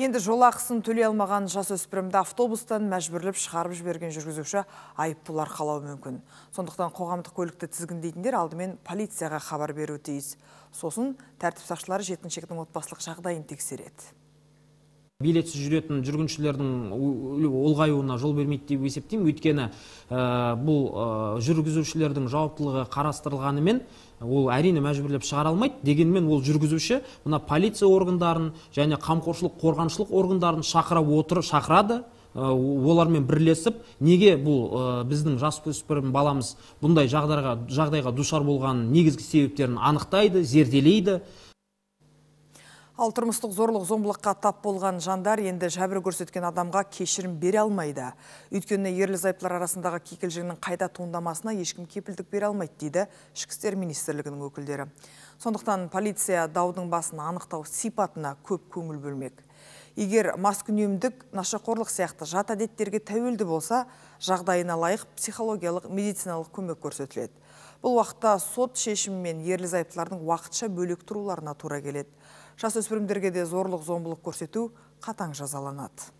Енді ақысын төлей алмаған жасөспірімді автобустан мәжбүрліп шығарып жіберген жүргізуші айыппұл арқалауы мүмкін. Сондықтан қоғамдық көлікті тізгіндейтіндер алдымен полицияға хабар беру тейіз. Сосын тәртіп сақшылары жетіншектің отбасылық жағдайын тексереді билетсіз жүретін жүргіншілердің ұлғаюына жол бермейді деп есептеймін өйткені ә, бұл ә, жүргізушілердің жауаптылығы қарастырылғанымен ол әрине мәжбүрлеп шығара алмайды дегенмен ол жүргізуші мына полиция органдарын және қамқоршылық қорғаншылық органдарын шақыра отыр шақырады э, олармен бірлесіп неге бұл біздің жасөспірім баламыз бұндай жағдайға, жағдайға душар болғанын негізгі себептерін анықтайды зерделейді Ал тұрмыстық зорлық зомбылыққа тап болған жандар енді жәбір көрсеткен адамға кешірім бере алмайды. Өйткені ерлі зайыптылар арасындағы кекілжіңнің қайда туындамасына ешкім кепілдік бере алмайды дейді ішкі Министерлігінің өкілдері. Сондықтан полиция даудың басын анықтау сипатына көп көңіл бөлмек. Егер маскүнемдік, нашақорлық сияқты жат әдеттерге тәуелді болса, жағдайына лайық психологиялық медициналық көмек көрсетіледі. Бұл уақытта сот шешімімен ерлі зайыптылардың уақытша бөлек тұруларына тура келеді. Жас өспірімдерге де зорлық зомбылық көрсету қатаң жазаланады.